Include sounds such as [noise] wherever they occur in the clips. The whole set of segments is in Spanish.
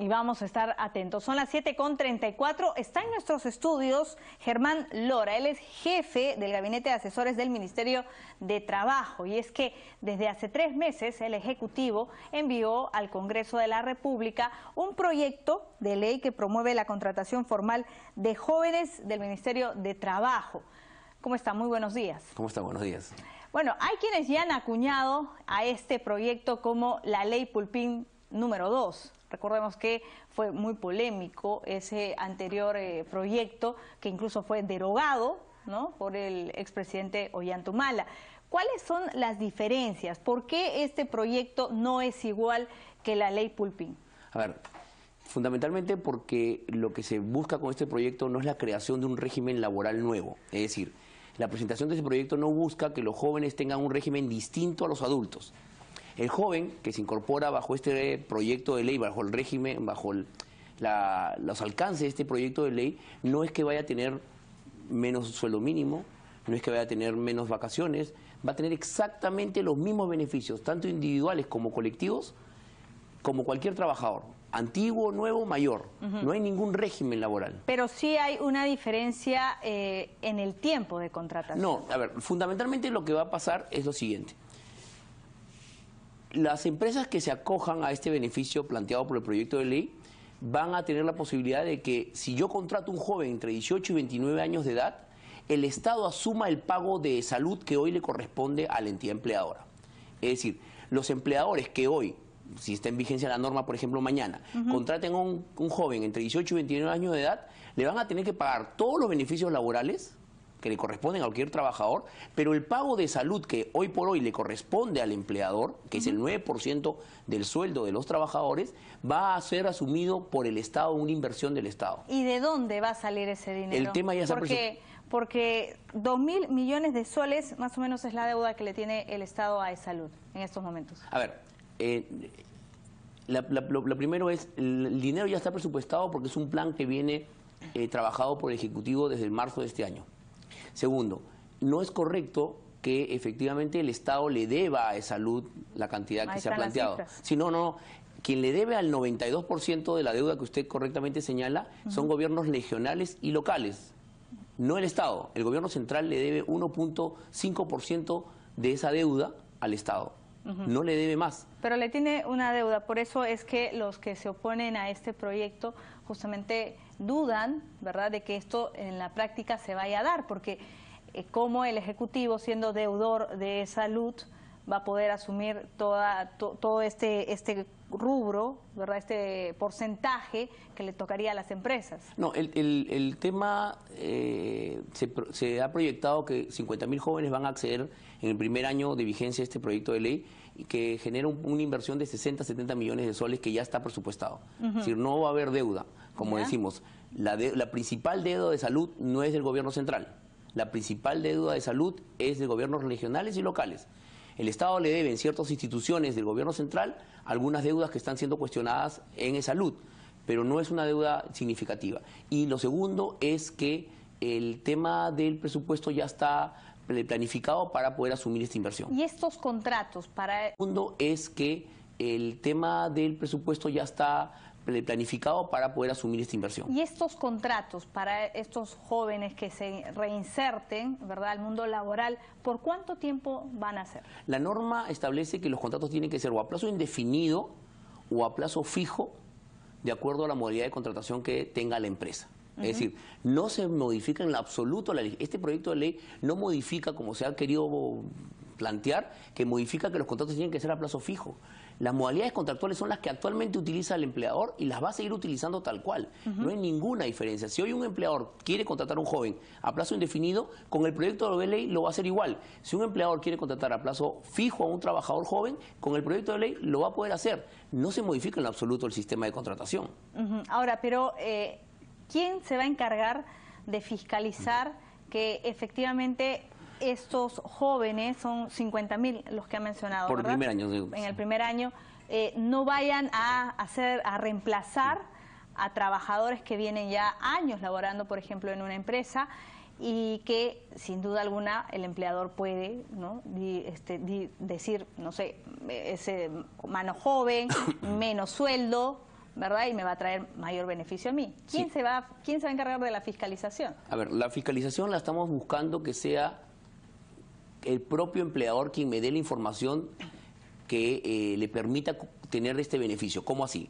y vamos a estar atentos. Son las 7.34. Está en nuestros estudios Germán Lora. Él es jefe del Gabinete de Asesores del Ministerio de Trabajo. Y es que desde hace tres meses el Ejecutivo envió al Congreso de la República un proyecto de ley que promueve la contratación formal de jóvenes del Ministerio de Trabajo. ¿Cómo está? Muy buenos días. ¿Cómo está? Buenos días. Bueno, hay quienes ya han acuñado a este proyecto como la ley Pulpín número 2. Recordemos que fue muy polémico ese anterior eh, proyecto que incluso fue derogado ¿no? por el expresidente Ollantumala. ¿Cuáles son las diferencias? ¿Por qué este proyecto no es igual que la ley Pulpín? A ver, fundamentalmente porque lo que se busca con este proyecto no es la creación de un régimen laboral nuevo. Es decir, la presentación de ese proyecto no busca que los jóvenes tengan un régimen distinto a los adultos, el joven que se incorpora bajo este proyecto de ley, bajo el régimen, bajo los alcances de este proyecto de ley, no es que vaya a tener menos suelo mínimo, no es que vaya a tener menos vacaciones, va a tener exactamente los mismos beneficios, tanto individuales como colectivos, como cualquier trabajador, antiguo, nuevo, mayor. No hay ningún régimen laboral. Pero sí hay una diferencia eh, en el tiempo de contratación. No, a ver, fundamentalmente lo que va a pasar es lo siguiente. Las empresas que se acojan a este beneficio planteado por el proyecto de ley van a tener la posibilidad de que si yo contrato un joven entre 18 y 29 años de edad, el Estado asuma el pago de salud que hoy le corresponde a la entidad empleadora. Es decir, los empleadores que hoy, si está en vigencia la norma, por ejemplo, mañana, contraten a un joven entre 18 y 29 años de edad, le van a tener que pagar todos los beneficios laborales, que le corresponden a cualquier trabajador, pero el pago de salud que hoy por hoy le corresponde al empleador, que es el 9% del sueldo de los trabajadores, va a ser asumido por el Estado, una inversión del Estado. ¿Y de dónde va a salir ese dinero? El tema ya está Porque, porque 2 mil millones de soles más o menos es la deuda que le tiene el Estado a e salud en estos momentos. A ver, eh, lo, primero es, el dinero ya está presupuestado porque es un plan que viene eh, trabajado por el Ejecutivo desde el marzo de este año. Segundo, no es correcto que efectivamente el Estado le deba a salud la cantidad que se ha planteado. Si no, no, quien le debe al 92% de la deuda que usted correctamente señala son gobiernos regionales y locales, no el Estado. El gobierno central le debe 1.5% de esa deuda al Estado. No le debe más. Pero le tiene una deuda, por eso es que los que se oponen a este proyecto justamente dudan, ¿verdad?, de que esto en la práctica se vaya a dar, porque eh, como el Ejecutivo, siendo deudor de salud, va a poder asumir toda, todo este, este rubro, ¿verdad? este porcentaje que le tocaría a las empresas. No, el, el, tema eh, se, se, ha proyectado que mil jóvenes van a acceder en el primer año de vigencia a este proyecto de ley y que genera una inversión de 60, 70 millones de soles que ya está presupuestado. Es decir, no va a haber deuda, como decimos. La, la principal deuda de salud no es del gobierno central. La principal deuda de salud es de gobiernos regionales y locales el Estado le debe en ciertas instituciones del gobierno central algunas deudas que están siendo cuestionadas en salud, pero no es una deuda significativa. Y lo segundo es que el tema del presupuesto ya está planificado para poder asumir esta inversión. ¿Y estos contratos para...? el segundo es que el tema del presupuesto ya está planificado para poder asumir esta inversión. Y estos contratos para estos jóvenes que se reinserten ¿verdad? al mundo laboral, ¿por cuánto tiempo van a ser? La norma establece que los contratos tienen que ser o a plazo indefinido o a plazo fijo, de acuerdo a la modalidad de contratación que tenga la empresa. Es decir, no se modifica en absoluto la ley. Este proyecto de ley no modifica, como se ha querido plantear, que modifica que los contratos tienen que ser a plazo fijo. Las modalidades contractuales son las que actualmente utiliza el empleador y las va a seguir utilizando tal cual. No hay ninguna diferencia. Si hoy un empleador quiere contratar a un joven a plazo indefinido, con el proyecto de ley lo va a hacer igual. Si un empleador quiere contratar a plazo fijo a un trabajador joven, con el proyecto de ley lo va a poder hacer. No se modifica en absoluto el sistema de contratación. Ahora, pero eh, ¿quién se va a encargar de fiscalizar? que efectivamente estos jóvenes, son 50.000 los que ha mencionado, Por primer año. en el primer año, eh, no vayan a hacer, a reemplazar a trabajadores que vienen ya años laborando, por ejemplo, en una empresa y que sin duda alguna el empleador puede ¿no? Este, decir, no sé, ese mano joven, [coughs] menos sueldo, ¿verdad? Y me va a traer mayor beneficio a mí. ¿Quién, se va, ¿Quién se va a encargar de la fiscalización? A ver, la fiscalización la estamos buscando que sea el propio empleador quien me dé la información que eh, le permita tener este beneficio. ¿Cómo así?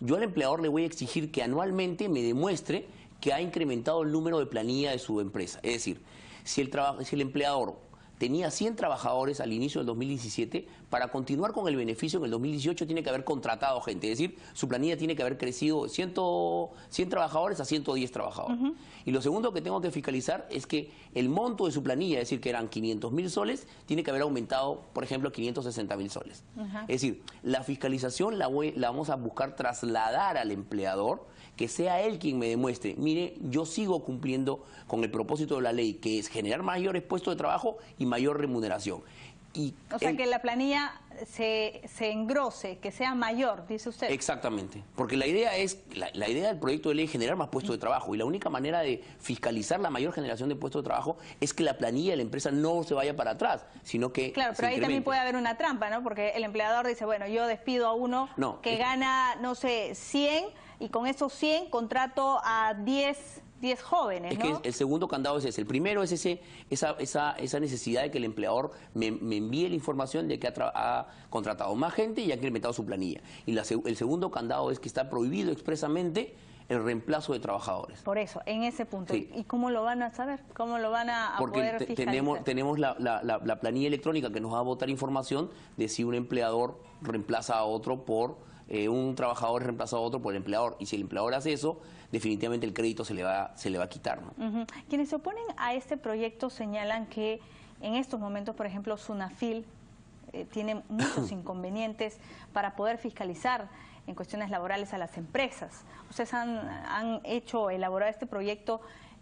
Yo al empleador le voy a exigir que anualmente me demuestre que ha incrementado el número de planilla de su empresa. Es decir, si el, si el empleador tenía 100 trabajadores al inicio del 2017, para continuar con el beneficio en el 2018 tiene que haber contratado gente, es decir, su planilla tiene que haber crecido 100, trabajadores a 110 trabajadores. Y lo segundo que tengo que fiscalizar es que el monto de su planilla, es decir, que eran 500 mil soles, tiene que haber aumentado, por ejemplo, 560 mil soles. Es decir, la fiscalización la, la vamos a buscar trasladar al empleador, que sea él quien me demuestre, mire, yo sigo cumpliendo con el propósito de la ley, que es generar mayores puestos de trabajo y mayor remuneración o sea, que la planilla se, se, engrose, que sea mayor, dice usted. Exactamente, porque la idea es la, idea del proyecto de ley es generar más puestos de trabajo y la única manera de fiscalizar la mayor generación de puestos de trabajo es que la planilla de la empresa no se vaya para atrás, sino que Claro, pero ahí también puede haber una trampa, ¿no? Porque el empleador dice, bueno, yo despido a uno que gana, no sé, 100 y con esos 100 contrato a 10 10 jóvenes. Es que el segundo candado es ese. El primero es ese, esa, esa, esa necesidad de que el empleador me, envíe la información de que ha, contratado más gente y ha incrementado su planilla. Y el segundo candado es que está prohibido expresamente el reemplazo de trabajadores. Por eso, en ese punto. ¿Y cómo lo van a saber? ¿Cómo lo van a, Porque poder Porque tenemos, tenemos la, la planilla electrónica que nos va a votar información de si un empleador reemplaza a otro por eh, un trabajador reemplazado a otro por el empleador. Y si el empleador hace eso, definitivamente el crédito se le va, se le va a quitar. Quienes se oponen a este proyecto señalan que en estos momentos, por ejemplo, Sunafil eh, tiene [coughs] muchos inconvenientes para poder fiscalizar en cuestiones laborales a las empresas. Ustedes han, han hecho elaborar este proyecto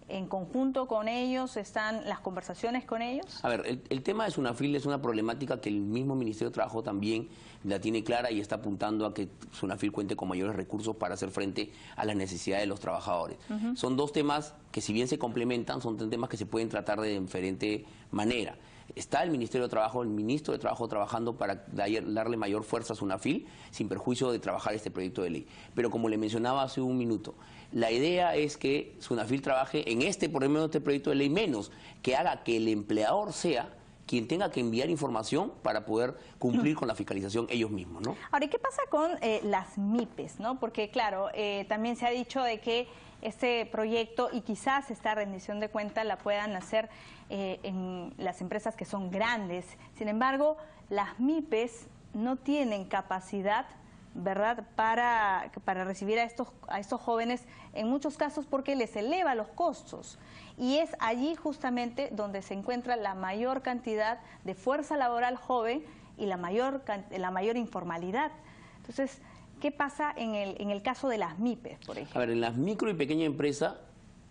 en conjunto con ellos? ¿Están las conversaciones con ellos? A ver, el, tema de Sunafil es una problemática que el mismo Ministerio de Trabajo también la tiene clara y está apuntando a que Sunafil cuente con mayores recursos para hacer frente a las necesidades de los trabajadores. Son dos temas que si bien se complementan, son temas que se pueden tratar de diferente manera. Está el Ministerio de Trabajo, el Ministro de Trabajo trabajando para darle mayor fuerza a SUNAFIL, sin perjuicio de trabajar este proyecto de ley. Pero como le mencionaba hace un minuto, la idea es que SUNAFIL trabaje en este, por lo menos este proyecto de ley menos, que haga que el empleador sea quien tenga que enviar información para poder cumplir con la fiscalización ellos mismos, ¿no? Ahora, qué pasa con eh, las MIPES, no? Porque, claro, eh, también se ha dicho de que este proyecto y quizás esta rendición de cuenta la puedan hacer eh, en las empresas que son grandes. Sin embargo, las MIPES no tienen capacidad ¿verdad? Para, para recibir a estos, a estos jóvenes en muchos casos porque les eleva los costos. Y es allí justamente donde se encuentra la mayor cantidad de fuerza laboral joven y la mayor, la mayor informalidad. Entonces, ¿Qué pasa en el, en el caso de las MIPES, por ejemplo? A ver, en las micro y pequeña empresa,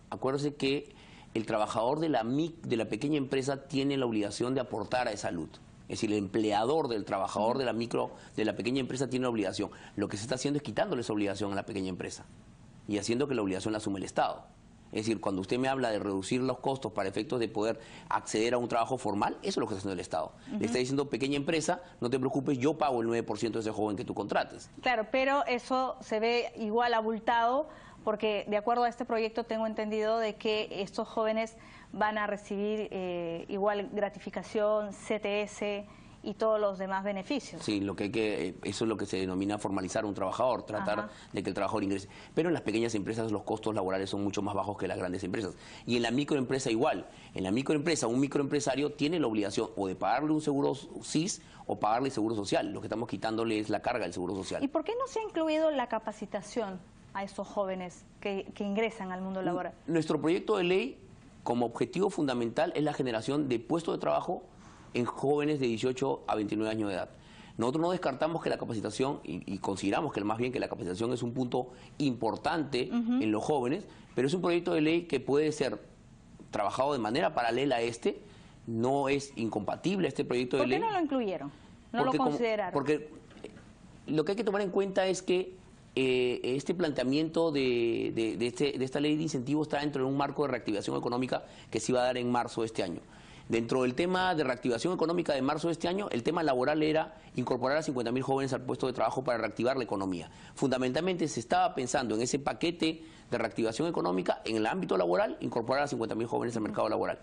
acuérdense que el trabajador de la, mic, de la pequeña empresa tiene la obligación de aportar a esa luz. Es decir, el empleador del trabajador de la micro, de la pequeña empresa tiene la obligación. Lo que se está haciendo es quitándole esa obligación a la pequeña empresa y haciendo que la obligación la asume el Estado. Es decir, cuando usted me habla de reducir los costos para efectos de poder acceder a un trabajo formal, eso es lo que está haciendo el Estado. Le está diciendo, pequeña empresa, no te preocupes, yo pago el 9% de ese joven que tú contrates. Claro, pero eso se ve igual abultado porque de acuerdo a este proyecto tengo entendido de que estos jóvenes van a recibir eh, igual gratificación, CTS, y todos los demás beneficios. Sí, lo que eh, eso es lo que se denomina formalizar un trabajador, tratar de que el trabajador ingrese. Pero en las pequeñas empresas los costos laborales son mucho más bajos que las grandes empresas. Y en la microempresa igual. En la microempresa un microempresario tiene la obligación o de pagarle un seguro SIS o pagarle seguro social. Lo que estamos quitándole es la carga del seguro social. ¿Y por qué no se ha incluido la capacitación a esos jóvenes que, ingresan al mundo laboral? nuestro proyecto de ley como objetivo fundamental es la generación de puestos de trabajo en jóvenes de 18 a 29 años de edad. Nosotros no descartamos que la capacitación, y, consideramos que más bien que la capacitación es un punto importante en los jóvenes, pero es un proyecto de ley que puede ser trabajado de manera paralela a este, no es incompatible este proyecto de ley. ¿Por qué no lo incluyeron? ¿No lo consideraron? porque lo que hay que tomar en cuenta es que eh, este planteamiento de, de, este, de esta ley de incentivos está dentro de un marco de reactivación económica que se iba a dar en marzo de este año. Dentro del tema de reactivación económica de marzo de este año, el tema laboral era incorporar a 50.000 jóvenes al puesto de trabajo para reactivar la economía. Fundamentalmente se estaba pensando en ese paquete de reactivación económica, en el ámbito laboral, incorporar a 50.000 jóvenes al mercado laboral.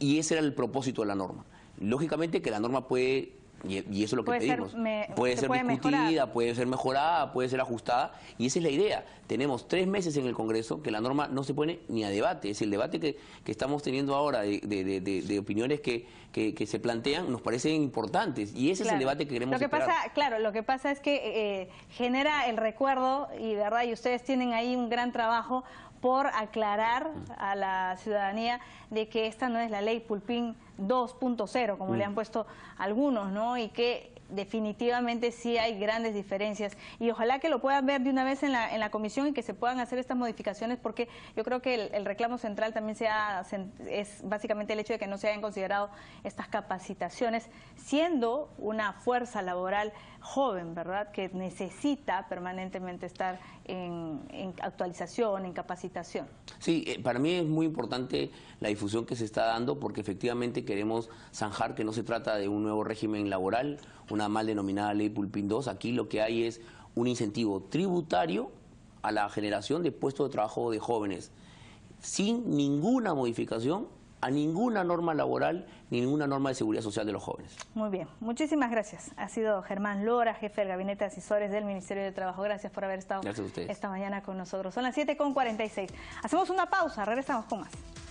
Y ese era el propósito de la norma. Lógicamente que la norma puede y, eso es lo que puede pedimos. puede ser discutida, puede ser mejorada, puede ser ajustada. Y esa es la idea. Tenemos tres meses en el Congreso que la norma no se pone ni a debate. Es el debate que, estamos teniendo ahora de, de, de, opiniones que, que, se plantean, nos parecen importantes. Y ese es el debate que queremos lo que Pasa, claro, lo que pasa es que eh, eh, genera el recuerdo, y verdad, y ustedes tienen ahí un gran trabajo por aclarar a la ciudadanía de que esta no es la ley Pulpín 2.0, como le han mm. puesto algunos, ¿no? Y que definitivamente sí hay grandes diferencias y ojalá que lo puedan ver de una vez en la, en la comisión y que se puedan hacer estas modificaciones porque yo creo que el, reclamo central también sea, es básicamente el hecho de que no se hayan considerado estas capacitaciones, siendo una fuerza laboral joven, ¿verdad?, que necesita permanentemente estar en, en actualización, en capacitación. Sí, eh, para mí es muy importante la difusión que se está dando porque efectivamente queremos zanjar que no se trata de un nuevo régimen laboral una mal denominada ley Pulpín 2. Aquí lo que hay es un incentivo tributario a la generación de puestos de trabajo de jóvenes, sin ninguna modificación a ninguna norma laboral ni ninguna norma de seguridad social de los jóvenes. Muy bien, muchísimas gracias. Ha sido Germán Lora, jefe del Gabinete de Asesores del Ministerio de Trabajo. Gracias por haber estado esta mañana con nosotros. Son las 7.46. Hacemos una pausa, regresamos con más.